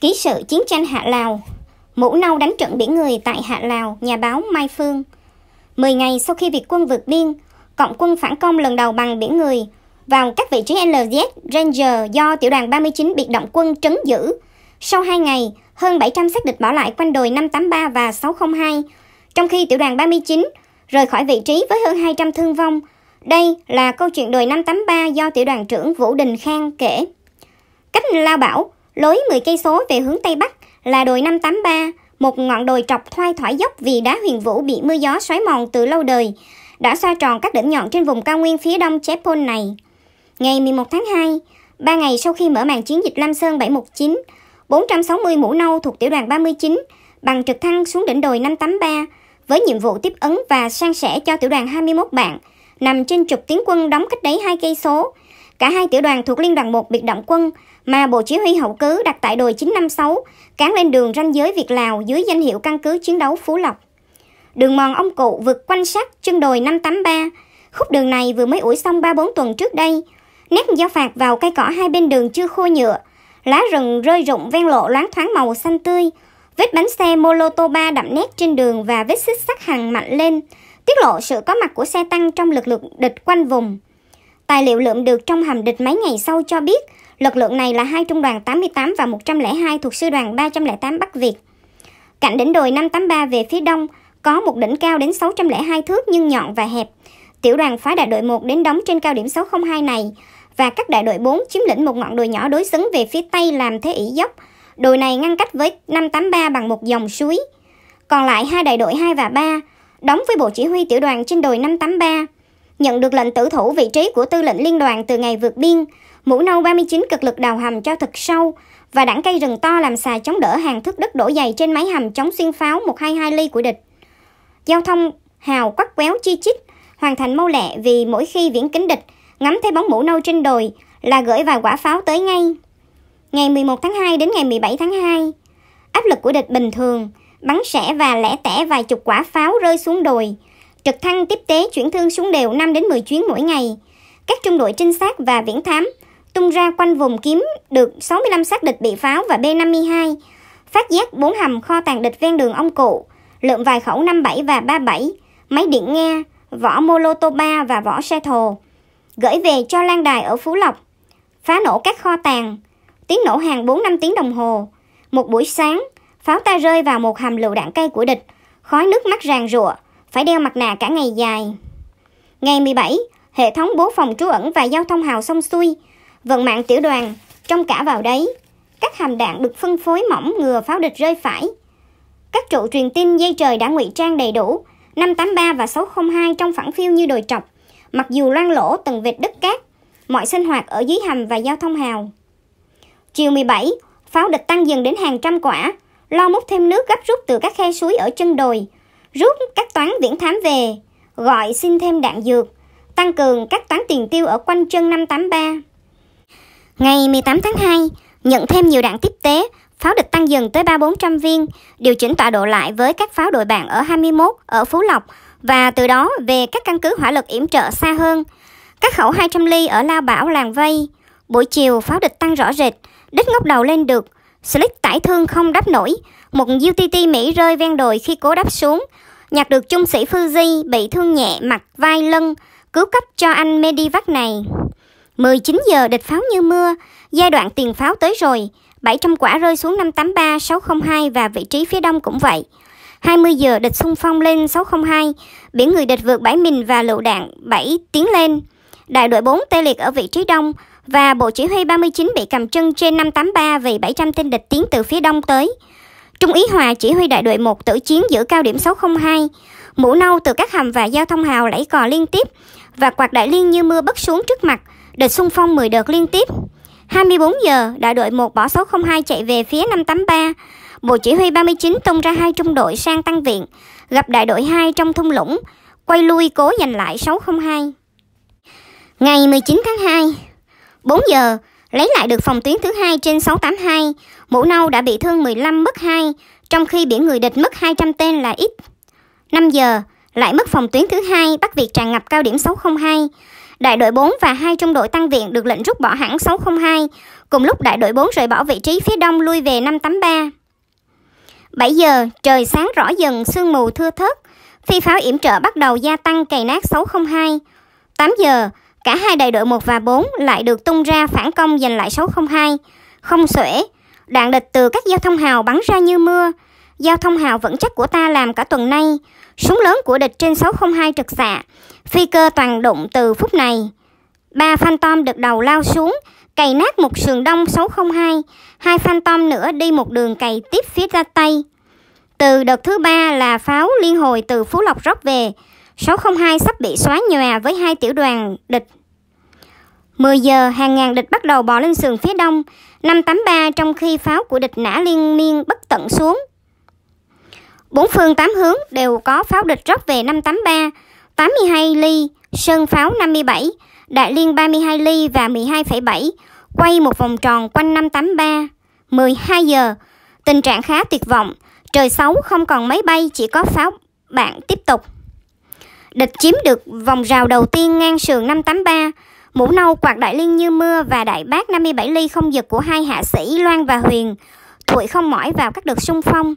Ký sự chiến tranh Hạ Lào Mũ nâu đánh trận biển người tại Hạ Lào, nhà báo Mai Phương. mười ngày sau khi Việt quân vượt biên, Cộng quân phản công lần đầu bằng biển người vào các vị trí LZ Ranger do tiểu đoàn 39 biệt động quân trấn giữ. Sau 2 ngày, hơn 700 xác địch bỏ lại quanh đồi 583 và 602, trong khi tiểu đoàn 39 rời khỏi vị trí với hơn 200 thương vong. Đây là câu chuyện đồi 583 do tiểu đoàn trưởng Vũ Đình Khang kể. Cách Lao Bảo, Lối 10 cây số về hướng Tây Bắc là đồi 583, một ngọn đồi trọc thoai thoải dốc vì đá huyền vũ bị mưa gió xói mòn từ lâu đời, đã xoa tròn các đỉnh nhọn trên vùng cao nguyên phía đông Chepol này. Ngày 11 tháng 2, ba ngày sau khi mở màn chiến dịch Lam Sơn 719, 460 mũ nâu thuộc tiểu đoàn 39 bằng trực thăng xuống đỉnh đồi 583 với nhiệm vụ tiếp ứng và san sẻ cho tiểu đoàn 21 bạn nằm trên trục tiến quân đóng cách đấy hai cây số. Cả hai tiểu đoàn thuộc Liên đoàn 1 biệt động quân mà Bộ Chỉ huy Hậu Cứ đặt tại đồi 956, cán lên đường ranh giới Việt Lào dưới danh hiệu căn cứ chiến đấu Phú Lộc. Đường mòn ông cụ vượt quanh sát chân đồi 583, khúc đường này vừa mới ủi xong 3-4 tuần trước đây. Nét giao phạt vào cây cỏ hai bên đường chưa khô nhựa, lá rừng rơi rụng ven lộ loáng thoáng màu xanh tươi, vết bánh xe Molotoba đậm nét trên đường và vết xích sắt hàng mạnh lên, tiết lộ sự có mặt của xe tăng trong lực lượng địch quanh vùng. Tài liệu lượm được trong hầm địch mấy ngày sau cho biết Lực lượng này là hai trung đoàn 88 và 102 thuộc sư đoàn 308 Bắc Việt. Cạnh đỉnh đồi 583 về phía đông, có một đỉnh cao đến 602 thước nhưng nhọn và hẹp. Tiểu đoàn phái đại đội 1 đến đóng trên cao điểm 602 này và các đại đội 4 chiếm lĩnh một ngọn đồi nhỏ đối xứng về phía tây làm thế ỉ dốc. Đồi này ngăn cách với 583 bằng một dòng suối. Còn lại hai đại đội 2 và 3 đóng với bộ chỉ huy tiểu đoàn trên đồi 583. Nhận được lệnh tử thủ vị trí của tư lệnh liên đoàn từ ngày vượt biên, Mũ nâu 39 cực lực đào hầm cho thật sâu và đẳng cây rừng to làm xà chống đỡ hàng thức đất đổ dày trên máy hầm chống xuyên pháo 122 ly của địch. Giao thông hào quắc quéo chi chít, hoàn thành mâu lẹ vì mỗi khi viễn kính địch ngắm thấy bóng mũ nâu trên đồi là gửi vài quả pháo tới ngay. Ngày 11 tháng 2 đến ngày 17 tháng 2, áp lực của địch bình thường, bắn sẻ và lẻ tẻ vài chục quả pháo rơi xuống đồi. Trực thăng tiếp tế chuyển thương xuống đều 5 đến 10 chuyến mỗi ngày. Các trung đội trinh sát và viễn thám tung ra quanh vùng kiếm được 65 xác địch bị pháo và B-52, phát giác bốn hầm kho tàng địch ven đường ông cụ, lượm vài khẩu 57 và 37, máy điện nghe vỏ Molotoba và vỏ xe thồ, gửi về cho Lan Đài ở Phú Lộc, phá nổ các kho tàng, tiếng nổ hàng 4-5 tiếng đồng hồ. Một buổi sáng, pháo ta rơi vào một hầm lựu đạn cây của địch, khói nước mắt ràng rụa, phải đeo mặt nạ cả ngày dài. Ngày 17, hệ thống bố phòng trú ẩn và giao thông hào sông xuôi, vận mạng tiểu đoàn, trong cả vào đấy. Các hàm đạn được phân phối mỏng ngừa pháo địch rơi phải. Các trụ truyền tin dây trời đã ngụy trang đầy đủ, 583 và 602 trong phẳng phiêu như đồi trọc, mặc dù loang lỗ từng vệt đất cát, mọi sinh hoạt ở dưới hầm và giao thông hào. Chiều 17, pháo địch tăng dần đến hàng trăm quả, lo múc thêm nước gấp rút từ các khe suối ở chân đồi, rút các toán viễn thám về, gọi xin thêm đạn dược, tăng cường các toán tiền tiêu ở quanh chân 583. Ngày 18 tháng 2, nhận thêm nhiều đạn tiếp tế, pháo địch tăng dần tới 3-400 viên, điều chỉnh tọa độ lại với các pháo đội bạn ở 21 ở Phú Lộc và từ đó về các căn cứ hỏa lực yểm trợ xa hơn. Các khẩu 200 ly ở Lao Bảo làng vây. Buổi chiều pháo địch tăng rõ rệt, đích ngóc đầu lên được. Slick tải thương không đáp nổi, một UTT Mỹ rơi ven đồi khi cố đáp xuống. Nhặt được trung sĩ Fuji bị thương nhẹ mặt vai lưng, cứu cấp cho anh Medivac này. 19 giờ địch pháo như mưa, giai đoạn tiền pháo tới rồi, 700 quả rơi xuống 583, 602 và vị trí phía đông cũng vậy. 20 giờ địch xung phong lên 602, biển người địch vượt bãi mình và lựu đạn 7 tiến lên. Đại đội 4 tê liệt ở vị trí đông và Bộ Chỉ huy 39 bị cầm chân trên 583 vì 700 tên địch tiến từ phía đông tới. Trung ý Hòa chỉ huy đại đội 1 tử chiến giữ cao điểm 602, mũ nâu từ các hầm và giao thông hào lẫy cò liên tiếp và quạt đại liên như mưa bất xuống trước mặt – địch xung phong 10 đợt liên tiếp. 24 giờ, đại đội 1 bỏ số 02 chạy về phía 583. Bộ chỉ huy 39 tung ra hai trung đội sang tăng viện, gặp đại đội 2 trong thung lũng, quay lui cố giành lại 602. Ngày 19 tháng 2, 4 giờ, lấy lại được phòng tuyến thứ hai trên 682, Mũ Nâu đã bị thương 15 mất 2, trong khi biển người địch mất 200 tên là ít. 5 giờ, lại mất phòng tuyến thứ hai, bắt Việt tràn ngập cao điểm 602 đại đội 4 và hai trung đội tăng viện được lệnh rút bỏ hẳn 602, cùng lúc đại đội 4 rời bỏ vị trí phía đông lui về 583. 7 giờ, trời sáng rõ dần, sương mù thưa thớt, phi pháo yểm trợ bắt đầu gia tăng cày nát 602. 8 giờ, cả hai đại đội 1 và 4 lại được tung ra phản công giành lại 602. Không xuể, đạn địch từ các giao thông hào bắn ra như mưa, Giao thông hào vẫn chắc của ta làm cả tuần nay. Súng lớn của địch trên 602 trực xạ. Phi cơ toàn đụng từ phút này. Ba phantom được đầu lao xuống, cày nát một sườn đông 602. Hai phantom nữa đi một đường cày tiếp phía ra Tây. Từ đợt thứ ba là pháo liên hồi từ Phú Lộc rót về. 602 sắp bị xóa nhòa với hai tiểu đoàn địch 10 giờ, hàng ngàn địch bắt đầu bò lên sườn phía đông. 583 trong khi pháo của địch nã liên miên bất tận xuống. Bốn phương tám hướng đều có pháo địch rót về 583, 82 ly, sơn pháo 57, đại liên 32 ly và 12,7, quay một vòng tròn quanh 583. 12 giờ, tình trạng khá tuyệt vọng, trời xấu không còn máy bay chỉ có pháo bạn tiếp tục. Địch chiếm được vòng rào đầu tiên ngang sườn 583, mũ nâu quạt đại liên như mưa và đại bác 57 ly không giật của hai hạ sĩ Loan và Huyền, thụi không mỏi vào các đợt xung phong.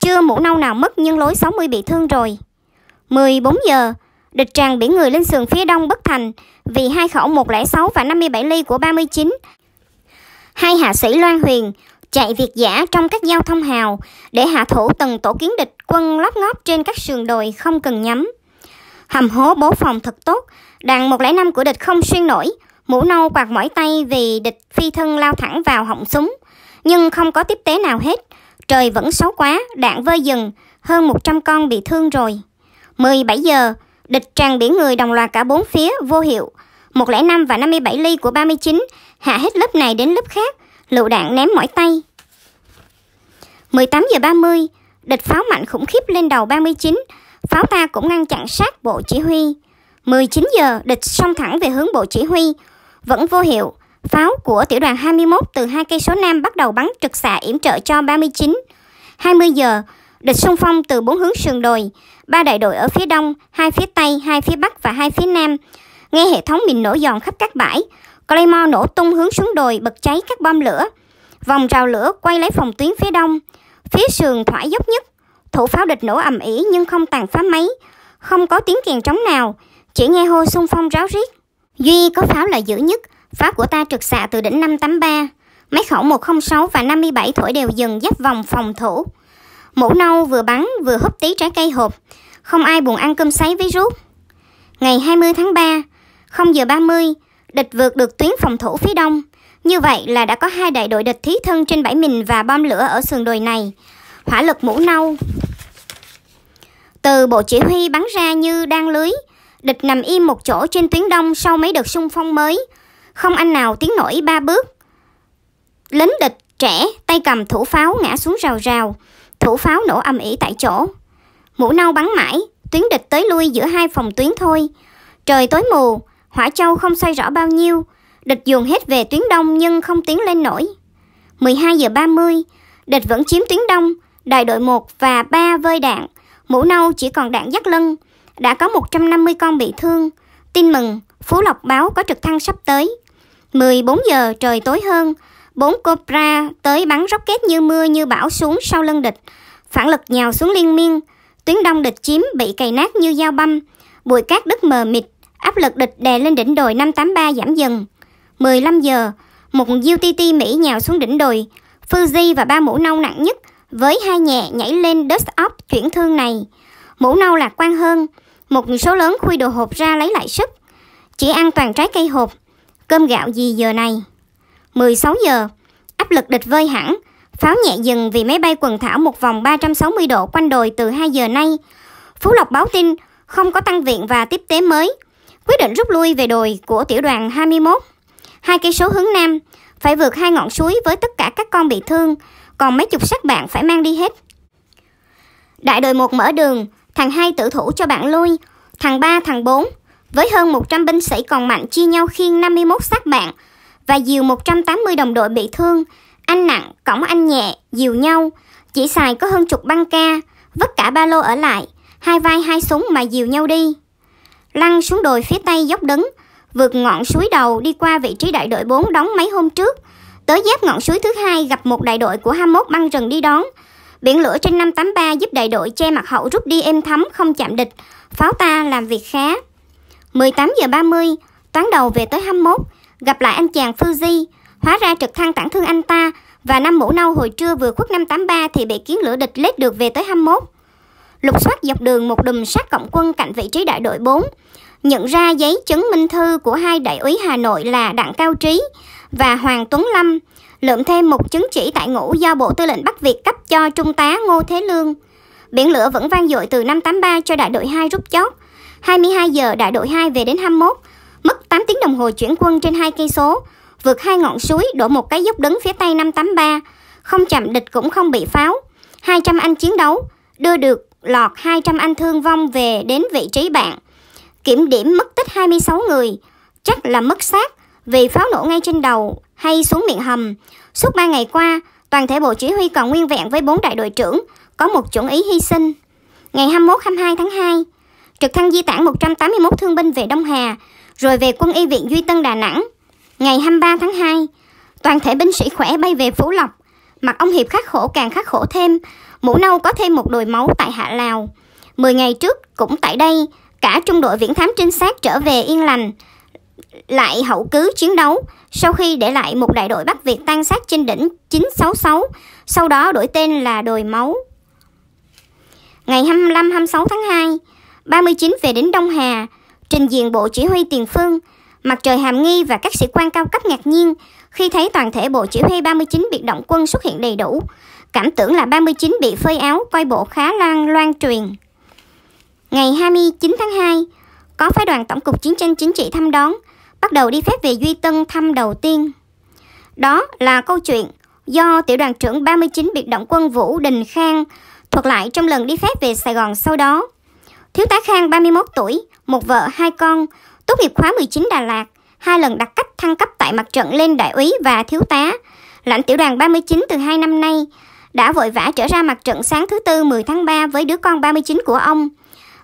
Chưa mũ nâu nào mất nhưng lối 60 bị thương rồi. 14 giờ, địch tràn biển người lên sườn phía đông bất thành vì hai khẩu 106 và 57 ly của 39. Hai hạ sĩ Loan Huyền chạy việt giả trong các giao thông hào để hạ thủ từng tổ kiến địch quân lóp ngóp trên các sườn đồi không cần nhắm. Hầm hố bố phòng thật tốt, đạn 105 của địch không xuyên nổi, mũ nâu quạt mỏi tay vì địch phi thân lao thẳng vào họng súng, nhưng không có tiếp tế nào hết. Trời vẫn xấu quá, đạn vơi dừng, hơn 100 con bị thương rồi. 17 giờ, địch tràn biển người đồng loạt cả bốn phía, vô hiệu. 105 và 57 ly của 39, hạ hết lớp này đến lớp khác, lựu đạn ném mỏi tay. 18 giờ 30, địch pháo mạnh khủng khiếp lên đầu 39, pháo ta cũng ngăn chặn sát bộ chỉ huy. 19 giờ, địch xông thẳng về hướng bộ chỉ huy, vẫn vô hiệu. Pháo của tiểu đoàn 21 từ hai cây số nam bắt đầu bắn trực xạ yểm trợ cho 39. 20 giờ, địch xung phong từ bốn hướng sườn đồi, ba đại đội ở phía đông, hai phía tây, hai phía bắc và hai phía nam. Nghe hệ thống mìn nổ giòn khắp các bãi, Claymore nổ tung hướng xuống đồi bật cháy các bom lửa. Vòng rào lửa quay lấy phòng tuyến phía đông, phía sườn thoải dốc nhất. Thủ pháo địch nổ ầm ĩ nhưng không tàn phá máy, không có tiếng kèn trống nào, chỉ nghe hô xung phong ráo riết. Duy có pháo là dữ nhất, Pháp của ta trực xạ từ đỉnh 583. Máy khẩu 106 và 57 thổi đều dừng giáp vòng phòng thủ. Mũ nâu vừa bắn vừa húp tí trái cây hộp. Không ai buồn ăn cơm sấy với rút. Ngày 20 tháng 3, 0 giờ 30, địch vượt được tuyến phòng thủ phía đông. Như vậy là đã có hai đại đội địch thí thân trên bãi mình và bom lửa ở sườn đồi này. Hỏa lực mũ nâu. Từ bộ chỉ huy bắn ra như đang lưới, địch nằm im một chỗ trên tuyến đông sau mấy đợt xung phong mới không anh nào tiến nổi ba bước. Lính địch trẻ tay cầm thủ pháo ngã xuống rào rào, thủ pháo nổ âm ỉ tại chỗ. Mũ nâu bắn mãi, tuyến địch tới lui giữa hai phòng tuyến thôi. Trời tối mù, hỏa châu không xoay rõ bao nhiêu, địch dồn hết về tuyến đông nhưng không tiến lên nổi. 12 giờ 30, địch vẫn chiếm tuyến đông, đại đội 1 và 3 vơi đạn, mũ nâu chỉ còn đạn dắt lưng, đã có 150 con bị thương. Tin mừng, Phú Lộc báo có trực thăng sắp tới. 14 giờ trời tối hơn, bốn Cobra tới bắn rocket như mưa như bão xuống sau lưng địch. Phản lực nhào xuống liên miên, tuyến đông địch chiếm bị cày nát như dao băm, bụi cát đất mờ mịt, áp lực địch đè lên đỉnh đồi 583 giảm dần. 15 giờ, một UTT Mỹ nhào xuống đỉnh đồi, Fuji và ba mũ nâu nặng nhất với hai nhẹ nhảy lên dust off chuyển thương này. Mũ nâu lạc quan hơn, một số lớn khui đồ hộp ra lấy lại sức. Chỉ ăn toàn trái cây hộp, cơm gạo gì giờ này? 16 giờ, áp lực địch vơi hẳn, pháo nhẹ dừng vì máy bay quần thảo một vòng 360 độ quanh đồi từ 2 giờ nay. Phú Lộc báo tin không có tăng viện và tiếp tế mới. Quyết định rút lui về đồi của tiểu đoàn 21. Hai cây số hướng nam, phải vượt hai ngọn suối với tất cả các con bị thương, còn mấy chục sát bạn phải mang đi hết. Đại đội 1 mở đường, thằng 2 tự thủ cho bạn lui, thằng 3, thằng 4 với hơn 100 binh sĩ còn mạnh chia nhau khiêng 51 xác bạn và dìu 180 đồng đội bị thương. Anh nặng, cổng anh nhẹ, dìu nhau. Chỉ xài có hơn chục băng ca, vất cả ba lô ở lại, hai vai hai súng mà dìu nhau đi. Lăn xuống đồi phía tây dốc đứng, vượt ngọn suối đầu đi qua vị trí đại đội 4 đóng mấy hôm trước. Tới giáp ngọn suối thứ hai gặp một đại đội của 21 băng rừng đi đón. Biển lửa trên 583 giúp đại đội che mặt hậu rút đi êm thấm không chạm địch, pháo ta làm việc khá. 18 giờ 30, toán đầu về tới 21, gặp lại anh chàng Fuji. Hóa ra trực thăng tản thương anh ta và năm mũ nâu hồi trưa vừa khuất 583 thì bị kiến lửa địch lết được về tới 21. Lục soát dọc đường một đùm sát cộng quân cạnh vị trí đại đội 4. Nhận ra giấy chứng minh thư của hai đại úy Hà Nội là Đặng Cao Trí và Hoàng Tuấn Lâm. Lượm thêm một chứng chỉ tại ngũ do Bộ Tư lệnh Bắc Việt cấp cho Trung tá Ngô Thế Lương. Biển lửa vẫn vang dội từ 583 cho đại đội 2 rút chót 22 giờ đại đội 2 về đến 21, mất 8 tiếng đồng hồ chuyển quân trên hai cây số, vượt hai ngọn suối đổ một cái dốc đứng phía tây 583, không chạm địch cũng không bị pháo. 200 anh chiến đấu, đưa được lọt 200 anh thương vong về đến vị trí bạn. Kiểm điểm mất tích 26 người, chắc là mất xác vì pháo nổ ngay trên đầu hay xuống miệng hầm. Suốt 3 ngày qua, toàn thể bộ chỉ huy còn nguyên vẹn với 4 đại đội trưởng, có một chuẩn ý hy sinh. Ngày 21-22 tháng 2, trực thăng di tản 181 thương binh về Đông Hà, rồi về quân y viện Duy Tân Đà Nẵng. Ngày 23 tháng 2, toàn thể binh sĩ khỏe bay về Phú Lộc. Mặt ông Hiệp khắc khổ càng khắc khổ thêm, mũ nâu có thêm một đồi máu tại Hạ Lào. mười ngày trước, cũng tại đây, cả trung đội viễn thám trinh sát trở về yên lành, lại hậu cứ chiến đấu sau khi để lại một đại đội Bắc Việt tan sát trên đỉnh 966, sau đó đổi tên là đồi máu. Ngày 25-26 tháng 2, 39 về đến Đông Hà, trình diện Bộ Chỉ huy Tiền Phương, mặt trời Hàm Nghi và các sĩ quan cao cấp ngạc nhiên khi thấy toàn thể Bộ Chỉ huy 39 biệt động quân xuất hiện đầy đủ, cảm tưởng là 39 bị phơi áo coi bộ khá loan loan truyền. Ngày 29 tháng 2, có phái đoàn Tổng cục Chiến tranh Chính trị thăm đón, bắt đầu đi phép về Duy Tân thăm đầu tiên. Đó là câu chuyện do tiểu đoàn trưởng 39 biệt động quân Vũ Đình Khang thuật lại trong lần đi phép về Sài Gòn sau đó. Thiếu tá Khang 31 tuổi, một vợ, hai con, tốt nghiệp khóa 19 Đà Lạt, hai lần đặt cách thăng cấp tại mặt trận lên đại úy và thiếu tá. Lãnh tiểu đoàn 39 từ hai năm nay, đã vội vã trở ra mặt trận sáng thứ Tư 10 tháng 3 với đứa con 39 của ông.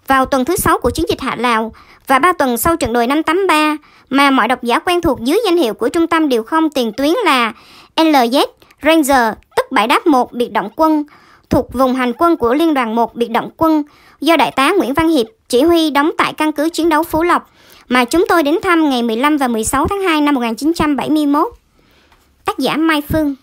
Vào tuần thứ 6 của chiến dịch Hạ Lào và 3 tuần sau trận đồi 583 mà mọi độc giả quen thuộc dưới danh hiệu của trung tâm điều không tiền tuyến là LZ Ranger, tức bãi đáp 1 biệt động quân, thuộc vùng hành quân của Liên đoàn 1 biệt động quân do Đại tá Nguyễn Văn Hiệp chỉ huy đóng tại căn cứ chiến đấu Phú Lộc mà chúng tôi đến thăm ngày 15 và 16 tháng 2 năm 1971. Tác giả Mai Phương